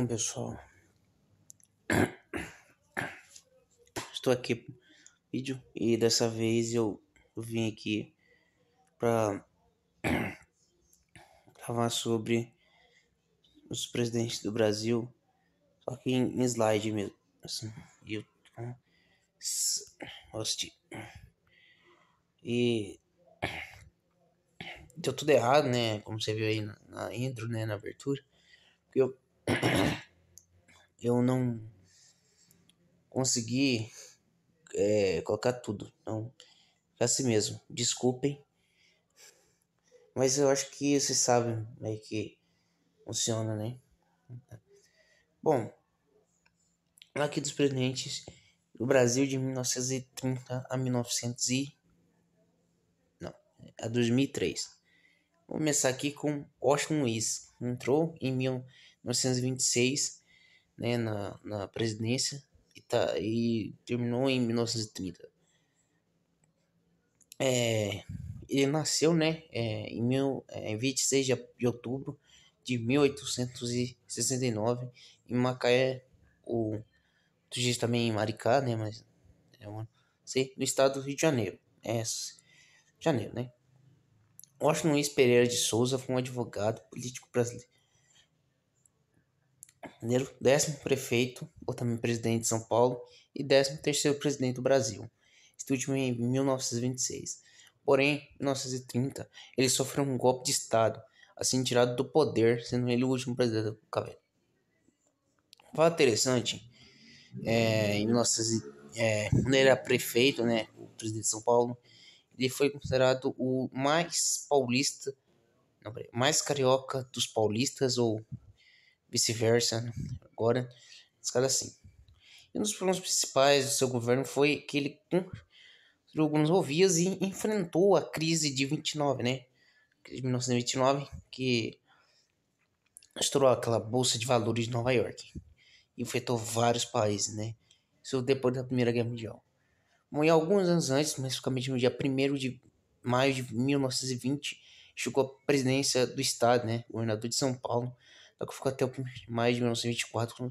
Bom, pessoal, estou aqui no vídeo e dessa vez eu vim aqui para gravar sobre os presidentes do Brasil, só que em slide mesmo. Assim, eu, né, hosti. E deu tudo errado, né? Como você viu aí na, na intro, né? Na abertura, eu eu não consegui é, colocar tudo. Então, é assim mesmo. Desculpem. Mas eu acho que vocês sabem é que funciona, né? Bom, aqui dos presidentes do Brasil de 1930 a 1900 e... não, a 2003. Vou começar aqui com Washington Luiz, entrou em 1930. 1926 né, na, na presidência e, tá, e terminou em 1930. É, ele nasceu né, é, em, mil, é, em 26 de, de outubro de 1869 em Macaé, ou tu diz também em Maricá, né, mas é uma, sei, no estado do Rio de Janeiro. É, Janeiro, né? Washington Luiz Pereira de Souza foi um advogado político brasileiro Janeiro, décimo prefeito, ou também presidente de São Paulo, e décimo terceiro presidente do Brasil, este último em 1926. Porém, em 1930, ele sofreu um golpe de Estado, assim tirado do poder, sendo ele o último presidente do Cabelo. Fala interessante, é, em 1930, é, quando ele era prefeito, né, o presidente de São Paulo, ele foi considerado o mais paulista, não, mais carioca dos paulistas, ou vice-versa. Né? Agora, escala assim. E um dos problemas principais do seu governo foi que ele construiu algumas rovias e enfrentou a crise de 29, né? de 1929, que estourou aquela bolsa de valores de Nova York e afetou vários países, né? Isso depois da Primeira Guerra Mundial. Bom, e alguns anos antes, mais especificamente no dia 1 de maio de 1920, chegou à presidência do estado, né, governador de São Paulo, é que ficou até mais de 1924 com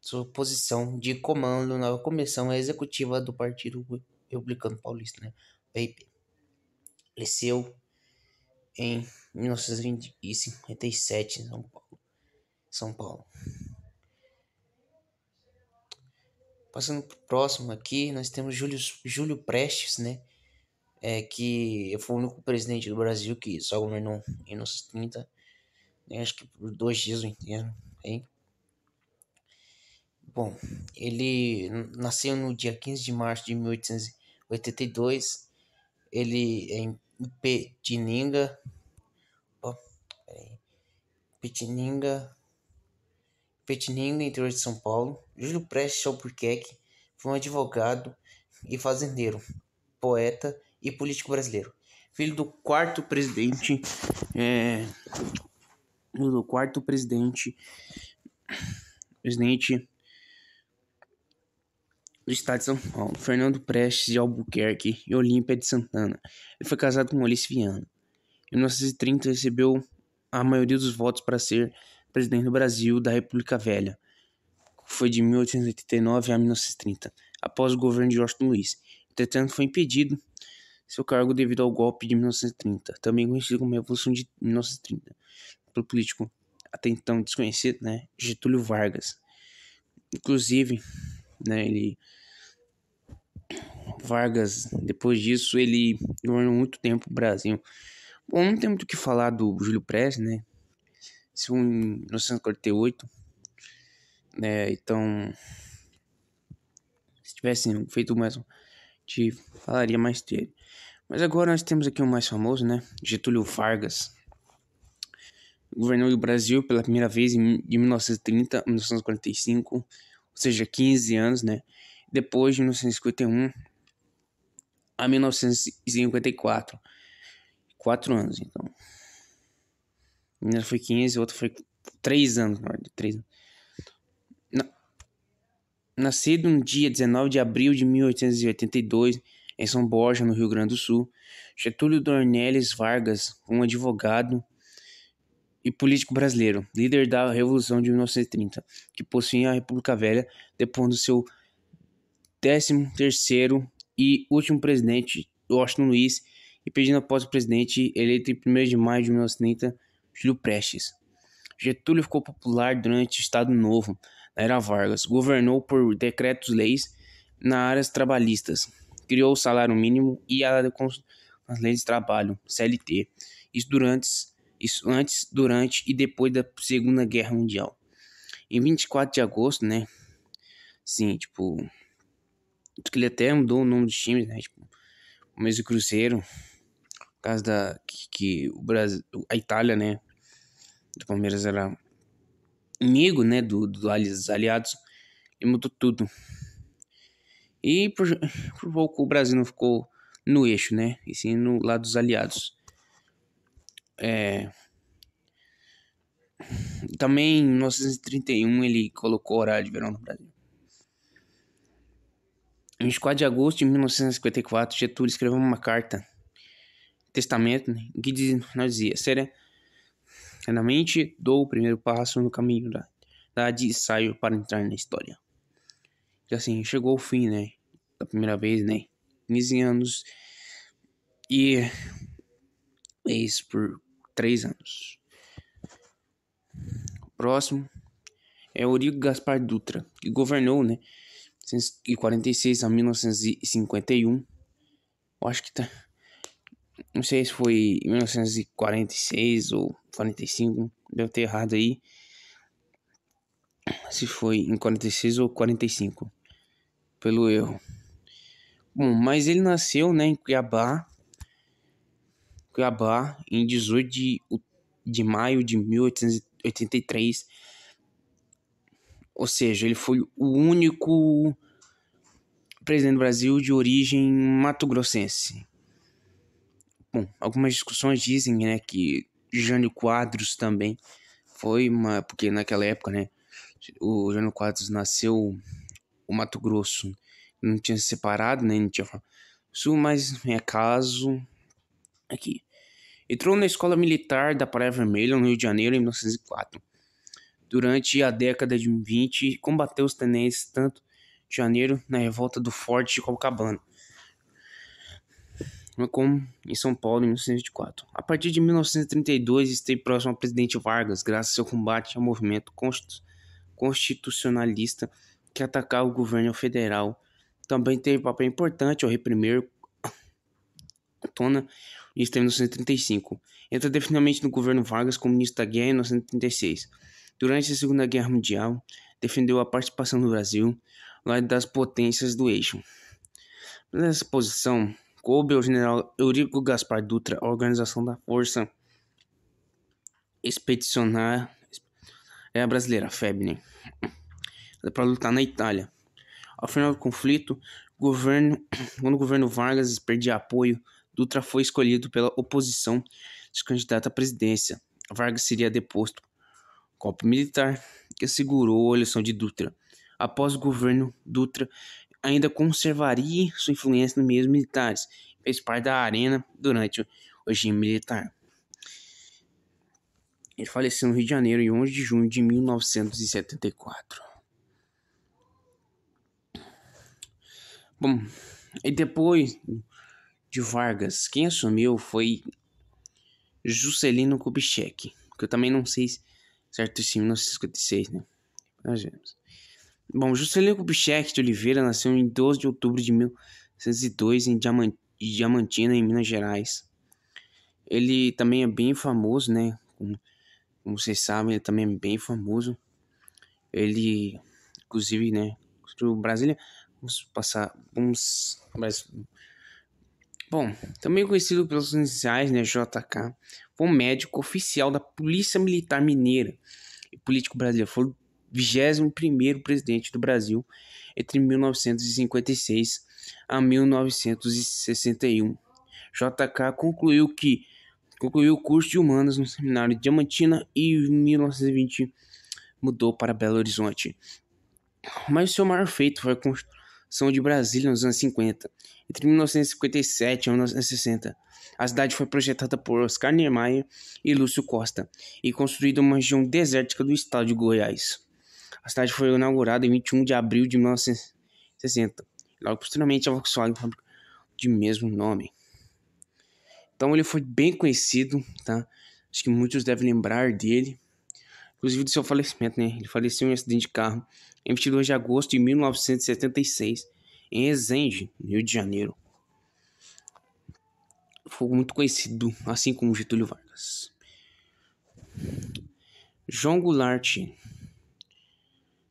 sua posição de comando na comissão executiva do Partido Republicano Paulista, né, PIP. Faleceu em 1957 em São Paulo. São Paulo. Passando o próximo aqui, nós temos Júlio, Júlio Prestes, né? É, que foi o único presidente do Brasil que só governou em 1930 né, acho que por dois dias o inteiro. Hein? Bom, ele nasceu no dia 15 de março de 1882. Ele é em Petininga. Oh, Petininga. Petininga, interior de São Paulo. Júlio Prestes Albuquerque foi um advogado e fazendeiro, poeta e político brasileiro. Filho do quarto presidente é, do quarto presidente, presidente do estado de São Paulo, Fernando Prestes de Albuquerque e Olímpia de Santana. Ele foi casado com Alice Viana. Em 1930 recebeu a maioria dos votos para ser presidente do Brasil da República Velha. Foi de 1889 a 1930, após o governo de Washington Luiz. Entretanto, foi impedido seu cargo devido ao golpe de 1930, também conhecido como Revolução de 1930 pelo político até então desconhecido, né, Getúlio Vargas. Inclusive, né, ele Vargas, depois disso, ele governou muito tempo o Brasil. Bom, não tem muito o que falar do Júlio Prestes, né? Isso em 1948, né? Então, se tivessem feito mais um, te falaria mais dele. Mas agora nós temos aqui o um mais famoso, né? Getúlio Vargas governou o Brasil pela primeira vez de 1930 a 1945, ou seja, 15 anos, né? Depois de 1951 a 1954, quatro anos, então. uma foi 15, outra foi 3 anos, na verdade, 3 anos. Nascido no dia 19 de abril de 1882 em São Borja, no Rio Grande do Sul, Getúlio Dornelles Vargas, um advogado, e político brasileiro, líder da Revolução de 1930, que possuía a República Velha, depois do seu 13º e último presidente, Washington Luiz, e pedindo após o presidente eleito em 1 de maio de 1930, Júlio Prestes. Getúlio ficou popular durante o Estado Novo, na era Vargas, governou por decretos-leis na áreas trabalhistas, criou o salário mínimo e a as leis de trabalho, CLT, isso durante isso antes, durante e depois da Segunda Guerra Mundial. Em 24 de agosto, né? Sim, tipo. Ele até mudou o nome dos times, né? Tipo, o mesmo Cruzeiro. Por causa da. Que, que o Brasil. A Itália, né? Do Palmeiras era inimigo, né? Do, do aliados. E mudou tudo. E por, por pouco o Brasil não ficou no eixo, né? E sim no lado dos aliados. É... Também em 1931 ele colocou horário de verão no Brasil. Em 24 de agosto de 1954, Getúlio escreveu uma carta, testamento, né, que diz, nós dizia: Serenamente dou o primeiro passo no caminho da idade e saio para entrar na história. E assim, chegou o fim, né? Da primeira vez, né? 15 anos. E. É isso por três anos. O próximo é Eurico Gaspar Dutra, que governou, né, de 1946 a 1951. Eu acho que tá não sei se foi 1946 ou 45, deve ter errado aí. Se foi em 46 ou 45, pelo erro. Bom, mas ele nasceu né, em Cuiabá Cuiabá em 18 de, de maio de 1883. Ou seja, ele foi o único presidente do Brasil de origem mato-grossense. Bom, algumas discussões dizem né, que Jânio Quadros também foi uma. Porque naquela época, né? O Jânio Quadros nasceu o Mato Grosso. Não tinha se separado, né? Não tinha. Isso, mas é caso aqui. Entrou na Escola Militar da Praia Vermelha, no Rio de Janeiro, em 1904. Durante a década de 20, combateu os tenentes tanto de Janeiro na revolta do Forte de Copacabana, como em São Paulo, em 1924. A partir de 1932, esteve próximo ao presidente Vargas, graças ao seu combate ao movimento constitucionalista que atacava o governo federal. Também teve papel importante ao reprimir tona e em 1935. Entra definitivamente no governo Vargas como ministro da guerra em 1936. Durante a Segunda Guerra Mundial, defendeu a participação do Brasil lá das potências do eixo. Nessa posição, coube ao general Eurico Gaspar Dutra a organização da Força Expedicionária é Brasileira, FEBNE, né? para lutar na Itália. Ao final do conflito, governo, quando o governo Vargas perdia apoio Dutra foi escolhido pela oposição de candidato à presidência. Vargas seria deposto. Copo militar que assegurou a eleição de Dutra. Após o governo, Dutra ainda conservaria sua influência nos meios militares. Fez parte da arena durante o regime militar. Ele faleceu no Rio de Janeiro em 11 de junho de 1974. Bom, e depois de Vargas. Quem assumiu foi Juscelino Kubitschek, que eu também não sei se certo isso em 1956, né? Nós vemos. Bom, Juscelino Kubitschek de Oliveira nasceu em 12 de outubro de 1902 em Diamantina, em Minas Gerais. Ele também é bem famoso, né? Como, vocês sabem, ele também é bem famoso. Ele, inclusive, né? O Brasília. Vamos passar. Vamos. Mas, Bom, também conhecido pelos iniciais, né, JK, foi um médico oficial da Polícia Militar Mineira e político brasileiro. Foi o 21 presidente do Brasil entre 1956 a 1961. JK concluiu que concluiu o curso de humanas no seminário de Diamantina e em 1920 mudou para Belo Horizonte. Mas seu maior feito foi construir são de Brasília nos anos 50. Entre 1957 e 1960, a cidade foi projetada por Oscar Niemeyer e Lúcio Costa e construída uma região desértica do estado de Goiás. A cidade foi inaugurada em 21 de abril de 1960. Logo posteriormente, a Volkswagen fabricou de mesmo nome. Então ele foi bem conhecido, tá? Acho que muitos devem lembrar dele, inclusive do seu falecimento, né? Ele faleceu em um acidente de carro em 22 de agosto de 1976, em Resende, Rio de Janeiro. Foi muito conhecido, assim como Getúlio Vargas. João Goulart,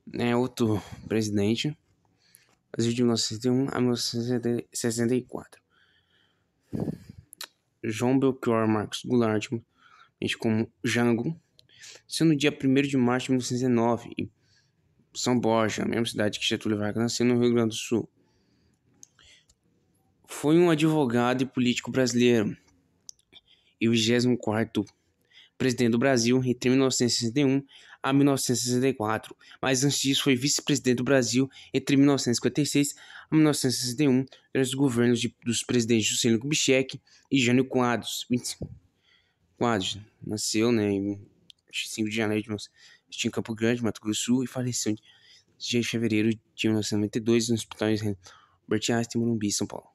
né, outro presidente, Brasil de 1961 a 1964. João Belchior Marcos Goulart, como Jango, sendo no dia 1 de março de 1919 são Borja, a mesma cidade que Getúlio Vargas nasceu no Rio Grande do Sul. Foi um advogado e político brasileiro e 24 presidente do Brasil entre 1961 a 1964, mas antes disso foi vice-presidente do Brasil entre 1956 a 1961 durante os governos de, dos presidentes Juscelino Kubitschek e Jânio Quadros. Quadros nasceu né, em 5 de janeiro de 19... Estive em Campo Grande, Mato Grosso Sul e faleceu em dia de fevereiro de 1992 no Hospital Albert Einstein, Morumbi, São Paulo.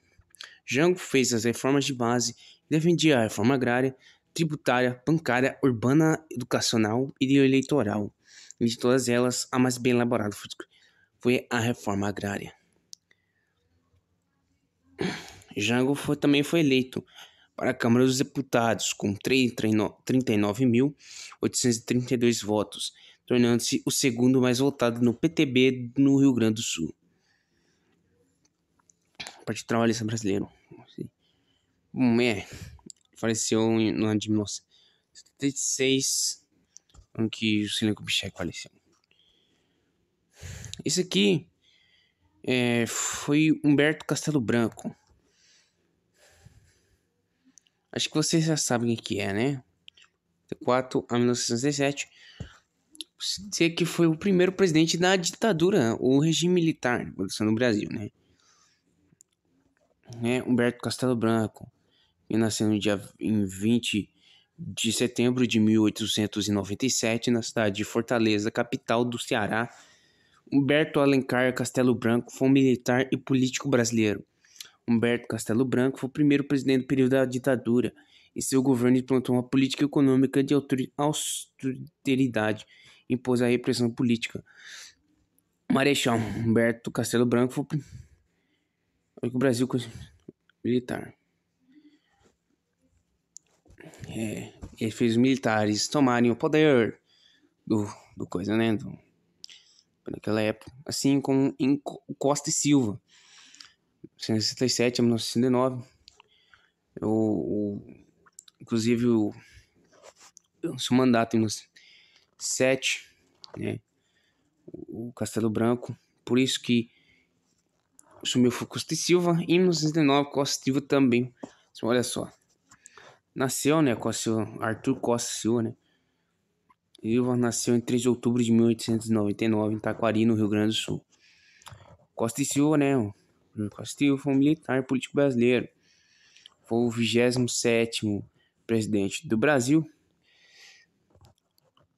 Jango fez as reformas de base e defendia a reforma agrária, tributária, bancária, urbana, educacional e eleitoral. E de todas elas, a mais bem elaborada foi a reforma agrária. Jango foi, também foi eleito para a Câmara dos Deputados, com 39.832 votos, tornando-se o segundo mais votado no PTB no Rio Grande do Sul. Partido Trabalhista Brasileiro. Bom, hum, é. Faleceu no ano de 1976, ano que o Silêncio Bichek faleceu. Isso aqui é, foi Humberto Castelo Branco. Acho que vocês já sabem o que é, né? De 4 a 1967. Você que foi o primeiro presidente da ditadura, o regime militar, no Brasil, né? né? Humberto Castelo Branco, que nasceu no dia em 20 de setembro de 1897 na cidade de Fortaleza, capital do Ceará. Humberto Alencar Castelo Branco foi um militar e político brasileiro Humberto Castelo Branco foi o primeiro presidente do período da ditadura e seu governo implantou uma política econômica de austeridade, impôs a repressão política. Marechal Humberto Castelo Branco foi o Brasil militar. É, ele fez os militares tomarem o poder do, do coisa, né? Do, naquela época. Assim como em Costa e Silva. 1967 a 1969. Eu, eu, inclusive, o, seu mandato em 1907, né, o Castelo Branco. Por isso que sumiu foi Costa e Silva. Em 1969, Costa Silva também. Então, olha só. Nasceu, né, Costa Silva, Arthur Costa Silva, né? Silva nasceu em 3 de outubro de 1899 em Taquari, no Rio Grande do Sul. Costa e Silva, né, Bruno Castilho foi um militar político brasileiro. Foi o 27º presidente do Brasil.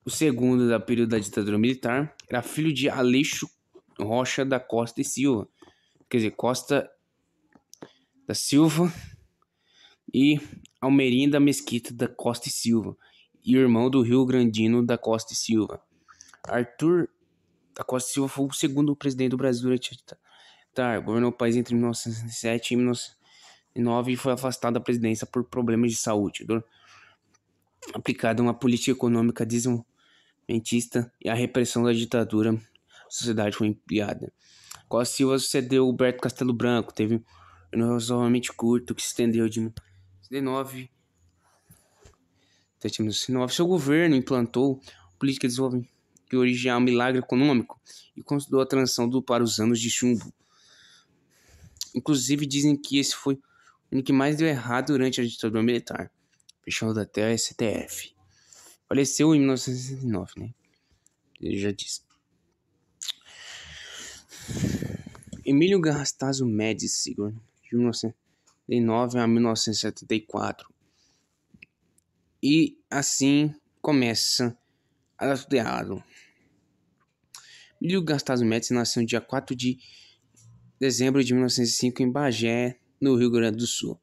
O segundo da período da ditadura militar era filho de Aleixo Rocha da Costa e Silva. Quer dizer, Costa da Silva e Almerinda Mesquita da Costa e Silva. E irmão do Rio Grandino da Costa e Silva. Arthur da Costa e Silva foi o segundo presidente do Brasil durante a militar, governou o país entre 1907 e 1909 e foi afastado da presidência por problemas de saúde. Aplicada uma política econômica desmentista e a repressão da ditadura, a sociedade foi ampliada. Costa Silva sucedeu Humberto Castelo Branco, teve um novamente curto que se estendeu de 19 1909. Seu governo implantou política de desenvolvimento que originar um milagre econômico e consolidou a transição do, para os anos de chumbo Inclusive dizem que esse foi o que mais deu errado durante a ditadura militar, fechando até a STF. Faleceu em 1969, né? Eu já disse. Emílio Garrastazo Médici, de 1909 a 1974. E assim começa a dar tudo errado. Emílio Garrastazo Médici nasceu no dia 4 de dezembro de 1905 em Bagé, no Rio Grande do Sul.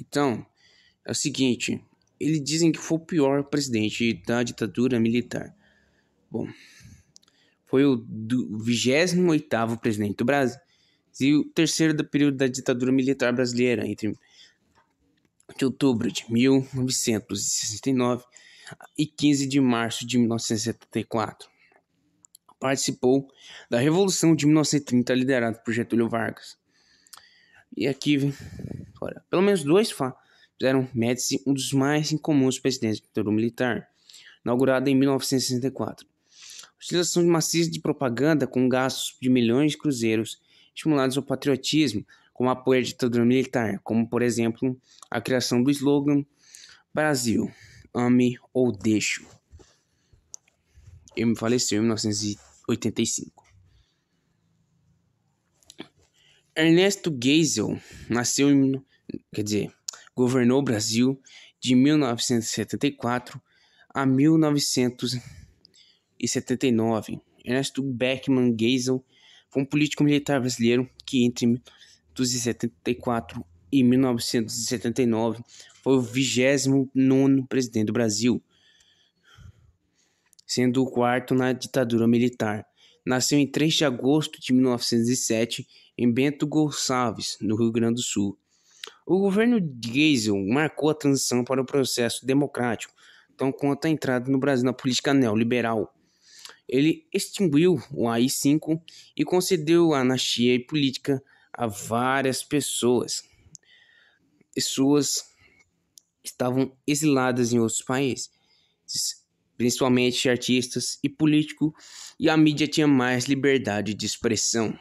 Então, é o seguinte, eles dizem que foi o pior presidente da ditadura militar. Bom, foi o 28º presidente do Brasil e o terceiro do período da ditadura militar brasileira, entre de outubro de 1969 e 15 de março de 1974 participou da Revolução de 1930 liderada por Getúlio Vargas. E aqui, olha, pelo menos dois fizeram Médici um dos mais incomuns presidentes do período militar, inaugurado em 1964. A utilização de maciça de propaganda com gastos de milhões de cruzeiros estimulados ao patriotismo, com apoio à ditadura militar, como por exemplo a criação do slogan Brasil, ame ou deixo. Ele faleceu em 1930. 1985. Ernesto Geisel nasceu em, quer dizer, governou o Brasil de 1974 a 1979. Ernesto Beckman Geisel foi um político militar brasileiro que entre 1974 e 1979 foi o 29 presidente do Brasil sendo o quarto na ditadura militar. Nasceu em 3 de agosto de 1907 em Bento Gonçalves, no Rio Grande do Sul. O governo de Geisel marcou a transição para o processo democrático, tão quanto a entrada no Brasil na política neoliberal. Ele extinguiu o AI-5 e concedeu a anastia e política a várias pessoas. Pessoas estavam exiladas em outros países principalmente artistas e político, e a mídia tinha mais liberdade de expressão.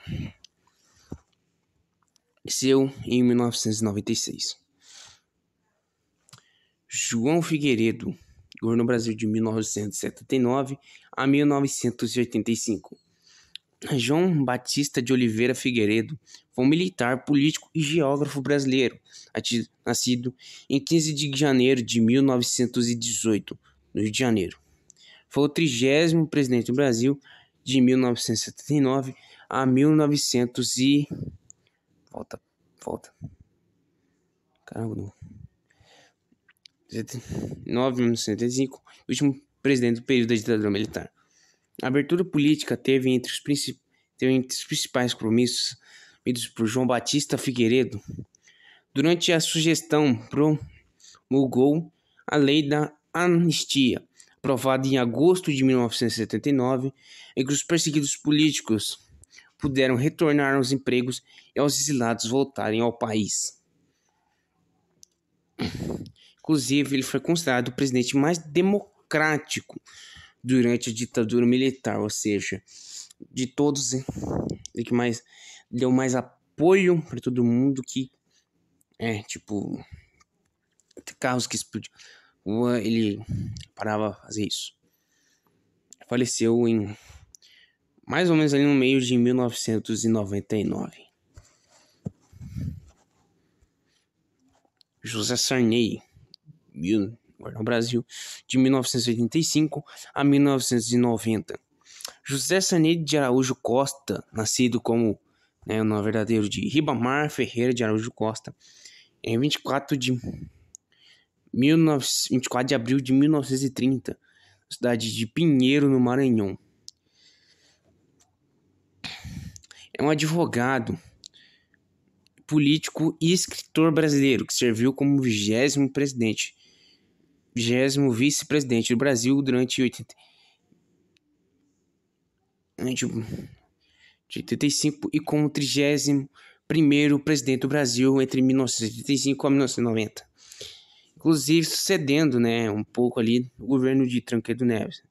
Seu em 1996. João Figueiredo governo o Brasil de 1979 a 1985. João Batista de Oliveira Figueiredo foi um militar, político e geógrafo brasileiro, nascido em 15 de janeiro de 1918, no Rio de Janeiro. Foi o trigésimo presidente do Brasil de 1979 a 1900 e... Volta, volta. Caramba, não. 1975, último presidente do período da ditadura militar. A abertura política teve entre os, princip... teve entre os principais compromissos feitos por João Batista Figueiredo. Durante a sugestão, promulgou a lei da anistia, aprovado em agosto de 1979, em que os perseguidos políticos puderam retornar aos empregos e aos exilados voltarem ao país. Inclusive, ele foi considerado o presidente mais democrático durante a ditadura militar, ou seja, de todos ele que mais deu mais apoio para todo mundo que é tipo carros que explodiram ele parava fazer isso. Faleceu em mais ou menos ali no meio de 1999. José Sarney, no Brasil, de 1985 a 1990. José Sarney de Araújo Costa, nascido como né, o nome verdadeiro de Ribamar Ferreira de Araújo Costa, em 24 de 19... 24 de abril de 1930, na cidade de Pinheiro, no Maranhão. É um advogado, político e escritor brasileiro que serviu como vigésimo presidente, vigésimo vice-presidente do Brasil durante 80, 85 e como trigésimo primeiro presidente do Brasil entre 1985 a 1990 inclusive sucedendo, né, um pouco ali o governo de Tranquedo Neves.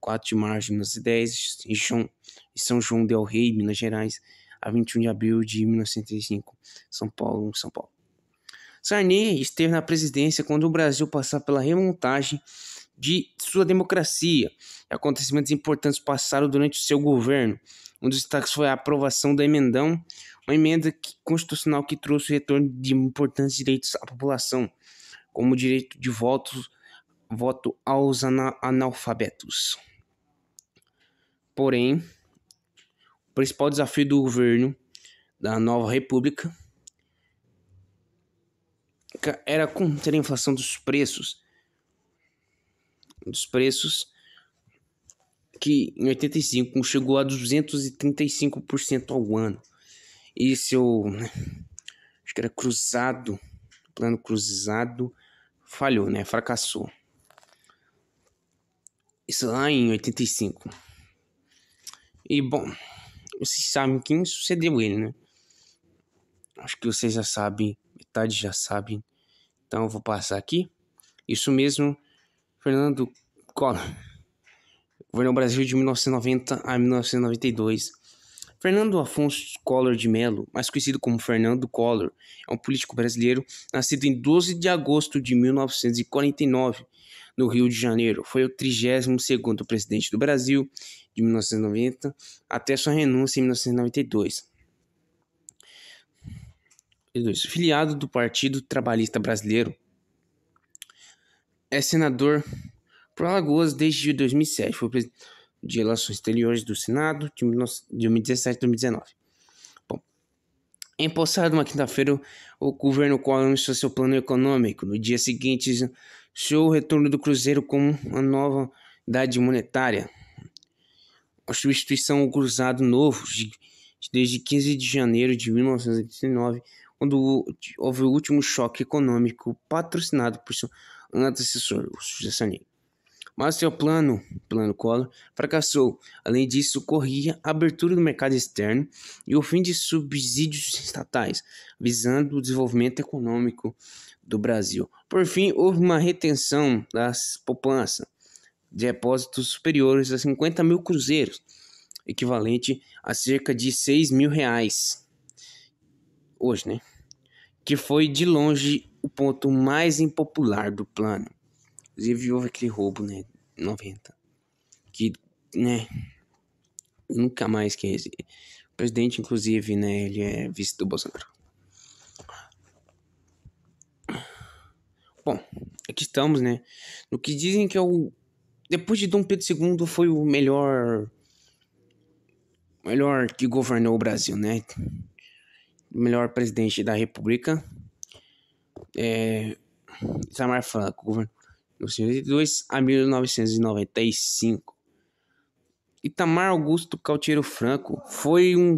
4 de março de 1910, em, em São João del Rei, Minas Gerais, a 21 de abril de 1935, São Paulo, São Paulo. Sarney esteve na presidência quando o Brasil passava pela remontagem de sua democracia. Acontecimentos importantes passaram durante o seu governo. Um dos destaques foi a aprovação da emendão, uma emenda que, constitucional que trouxe o retorno de importantes direitos à população, como o direito de voto, voto aos ana, analfabetos. Porém, o principal desafio do governo da nova república era conter a inflação dos preços. Dos preços que em 85 chegou a 235% ao ano. E seu. Acho que era cruzado. Plano cruzado. Falhou, né? Fracassou. Isso lá em 85. E bom, vocês sabem quem sucedeu ele, né? Acho que vocês já sabem, metade já sabem. Então eu vou passar aqui. Isso mesmo, Fernando Collor governou o Brasil de 1990 a 1992. Fernando Afonso Collor de Mello, mais conhecido como Fernando Collor, é um político brasileiro nascido em 12 de agosto de 1949, no Rio de Janeiro. Foi o 32º presidente do Brasil de 1990 até sua renúncia em 1992. Filiado do Partido Trabalhista Brasileiro, é senador para Alagoas desde 2007. Foi presidente de Relações Exteriores do Senado de 2017 2019. Bom, é empossado uma quinta-feira, o governo Collor anunciou seu plano econômico. No dia seguinte, o retorno do Cruzeiro como uma nova idade monetária. A substituição ao Cruzado Novo, desde 15 de janeiro de 1989, quando houve o último choque econômico patrocinado por seu antecessor, o Sucessani. Mas seu plano, plano Collor, fracassou. Além disso, corria a abertura do mercado externo e o fim de subsídios estatais, visando o desenvolvimento econômico do Brasil. Por fim, houve uma retenção das poupanças de depósitos superiores a 50 mil cruzeiros, equivalente a cerca de 6 mil reais hoje, né? Que foi de longe o ponto mais impopular do plano. Inclusive houve aquele roubo, né? 90. Que, né? Nunca mais que O presidente, inclusive, né? Ele é vice do Bolsonaro. Bom, aqui estamos, né? No que dizem que é o. Depois de Dom Pedro II foi o melhor. Melhor que governou o Brasil, né? O melhor presidente da República. É. Samar Franco, governo. 1982 a 1995. Itamar Augusto Calteiro Franco foi um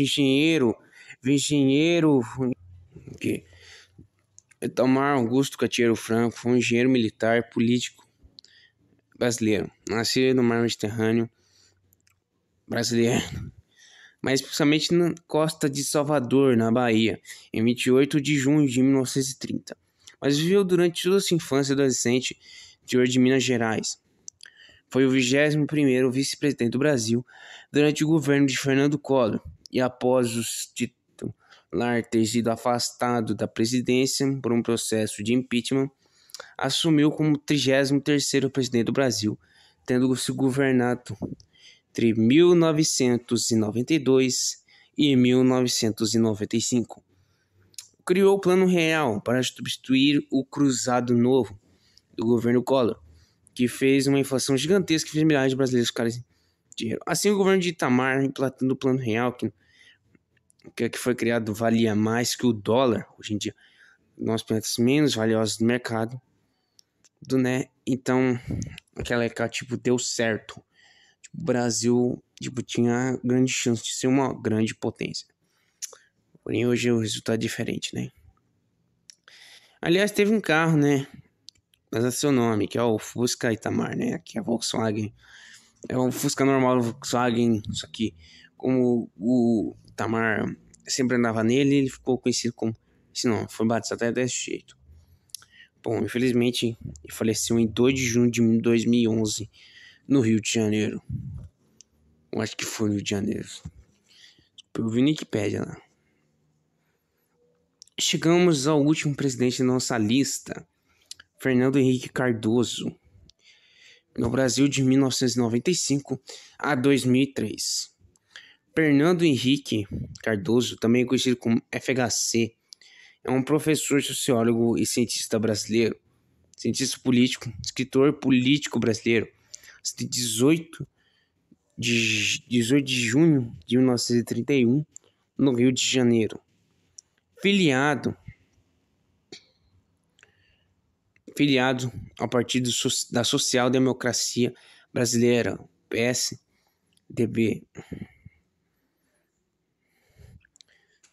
engenheiro, engenheiro que Itamar Augusto Calteiro Franco foi um engenheiro militar político brasileiro, nascido no mar Mediterrâneo brasileiro, mas principalmente na costa de Salvador, na Bahia, em 28 de junho de 1930 mas viveu durante toda sua infância e adolescente de interior de Minas Gerais. Foi o 21º vice-presidente do Brasil durante o governo de Fernando Collor e após o titular ter sido afastado da presidência por um processo de impeachment, assumiu como 33º presidente do Brasil, tendo se governado entre 1992 e 1995 criou o Plano Real para substituir o Cruzado Novo do governo Collor, que fez uma inflação gigantesca que fez milhares de brasileiros ficarem sem dinheiro. Assim, o governo de Itamar, implantando o Plano Real, que, que foi criado, valia mais que o dólar hoje em dia. Nós plantas menos valiosos do mercado, do, né? Então, aquela época, tipo, deu certo. Tipo, o Brasil tipo, tinha grande chance de ser uma grande potência. Porém, hoje o resultado é diferente, né? Aliás, teve um carro, né? Mas é seu nome, que é o Fusca Itamar, né? Aqui é Volkswagen. É um Fusca normal Volkswagen, só que como o Itamar sempre andava nele, ele ficou conhecido como Se não, Foi batizado até desse jeito. Bom, infelizmente, ele faleceu em 2 de junho de 2011, no Rio de Janeiro. Eu acho que foi no Rio de Janeiro. Eu vi na Wikipédia lá. Chegamos ao último presidente da nossa lista, Fernando Henrique Cardoso, no Brasil de 1995 a 2003. Fernando Henrique Cardoso, também conhecido como FHC, é um professor, sociólogo e cientista brasileiro, cientista político, escritor político brasileiro, de 18 de, 18 de junho de 1931, no Rio de Janeiro filiado filiado ao Partido da Social Democracia Brasileira, PSDB.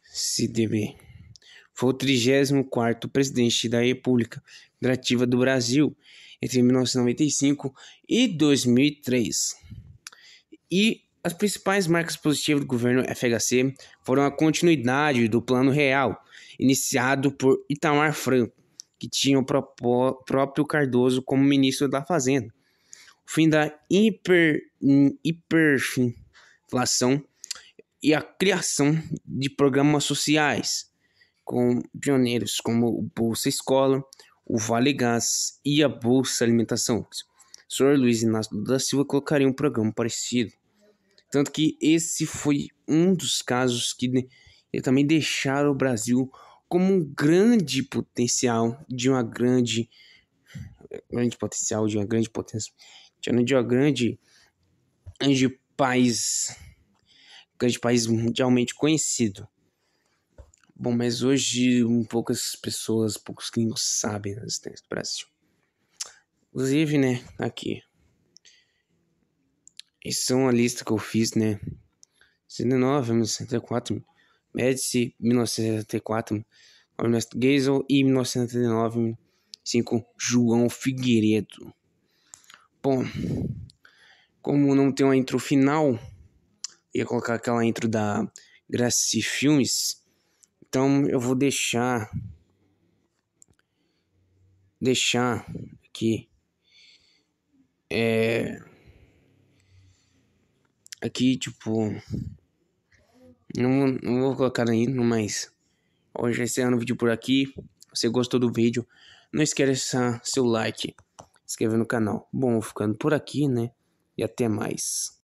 CDB. Foi o 34 presidente da República Federativa do Brasil entre 1995 e 2003 e as principais marcas positivas do governo FHC foram a continuidade do Plano Real, iniciado por Itamar Franco, que tinha o próprio Cardoso como ministro da Fazenda, o fim da hiper, hiperinflação e a criação de programas sociais, com pioneiros como o Bolsa Escola, o Vale Gás e a Bolsa Alimentação. O senhor Luiz Inácio da Silva colocaria um programa parecido. Tanto que esse foi um dos casos que eh, também deixaram o Brasil como um grande potencial de uma grande eh, grande potencial de uma grande potência de uma grande grande país grande país mundialmente conhecido bom mas hoje poucas pessoas poucos gringos sabem da existência do Brasil inclusive né aqui isso é uma lista que eu fiz, né? 69, 1964, Médici, 1974, Ernesto Geisel e 1995 5, João Figueiredo. Bom, como não tem uma intro final, ia colocar aquela intro da Gracie Filmes, então eu vou deixar deixar aqui é aqui, tipo. Não, não vou colocar ainda, mas. Hoje encerrando o vídeo por aqui. Se você gostou do vídeo, não esqueça seu like, se inscrever no canal. Bom, vou ficando por aqui, né? E até mais.